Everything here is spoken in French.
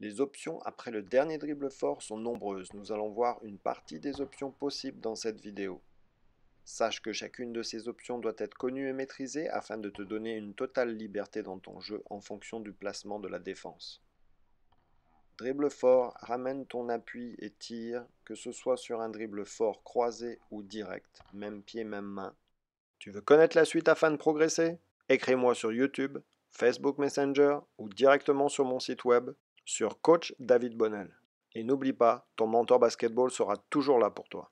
Les options après le dernier dribble fort sont nombreuses, nous allons voir une partie des options possibles dans cette vidéo. Sache que chacune de ces options doit être connue et maîtrisée afin de te donner une totale liberté dans ton jeu en fonction du placement de la défense. Dribble fort, ramène ton appui et tire, que ce soit sur un dribble fort croisé ou direct, même pied, même main. Tu veux connaître la suite afin de progresser Écris-moi sur YouTube, Facebook Messenger ou directement sur mon site web sur Coach David Bonnel. Et n'oublie pas, ton mentor basketball sera toujours là pour toi.